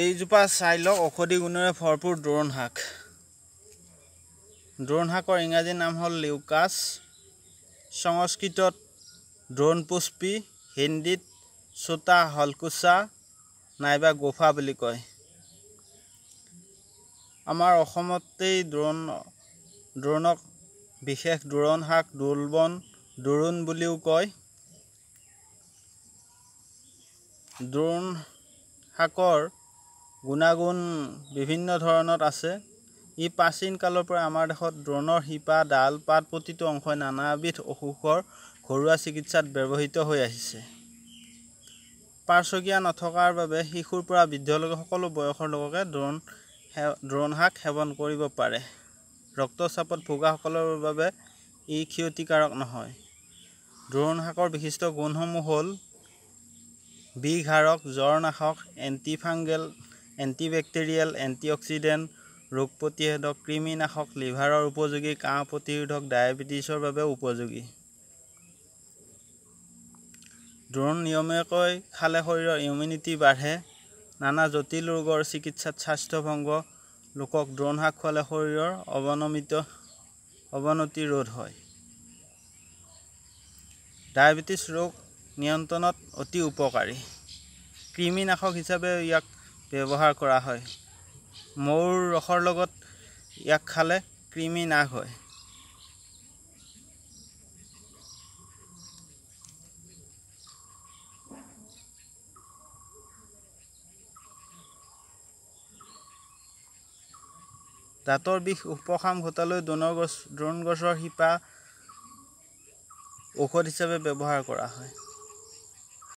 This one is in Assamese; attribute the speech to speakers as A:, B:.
A: এইজোপা চাই লওক ঔষধি গুণেৰে ভৰপূৰ দোৰণ শাক দোৰণ শাকৰ ইংৰাজী নাম হ'ল লিউকাছ সংস্কৃতত দ্ৰোণ পুষ্পী হিন্দীত চোতা হলকুচা নাইবা গোফা বুলি কয় আমাৰ অসমতেই দ্ৰোণ দ্ৰোণক বিশেষ দোৰণ শাক দোলবন দোৰোণ বুলিও কয় দ্ৰোণ শাকৰ গুণাগুণ বিভিন্ন ধৰণত আছে ই প্ৰাচীন কালৰ পৰা আমাৰ দেশত দ্ৰোণৰ শিপা ডাল পাত প্ৰতিটো অংশই নানাবিধ অসুখৰ ঘৰুৱা চিকিৎসাত ব্যৱহৃত হৈ আহিছে পাৰ্শ্বকীয়া নথকাৰ বাবে শিশুৰ পৰা বৃদ্ধলৈকে সকলো বয়সৰ লোককে দ্ৰোণ দ্ৰোণ শাক সেৱন কৰিব পাৰে ৰক্তচাপত ভোগাসকলৰ বাবে ই ক্ষতিকাৰক নহয় দ্ৰোণ শাকৰ বিশিষ্ট গুণসমূহ হ'ল বিষাৰক জ্বৰনাশক এণ্টিফাংগেল এণ্টিবেক্টেৰিয়েল অক্সিডেণ্ট ৰোগ প্ৰতিষেধক কৃমিনাশক লিভাৰৰ উপযোগী কাঁহ প্ৰতিৰোধক ডায়েবেটিছৰ বাবে উপযোগী ড্ৰোন নিয়মীয়াকৈ খালে শৰীৰৰ ইমিউনিটি বাঢ়ে নানা জটিল ৰোগৰ চিকিৎসাত স্বাস্থ্যভংগ লোকক ড্ৰোন শাক খোৱালে শৰীৰৰ অৱনমিত অৱনতি ৰোধ হয় ডায়েবেটিছ ৰোগ নিয়ন্ত্ৰণত অতি উপকাৰী কৃমিনাশক হিচাপে ইয়াক ব্যৱহাৰ কৰা হয় মৌৰ ৰসৰ লগত ইয়াক খালে কৃমি নাশ হয় দাঁতৰ বিষ উপশাম ঘটালৈ গছ দ্ৰোণ গছৰ শিপা ঔষধ হিচাপে ব্যৱহাৰ কৰা হয়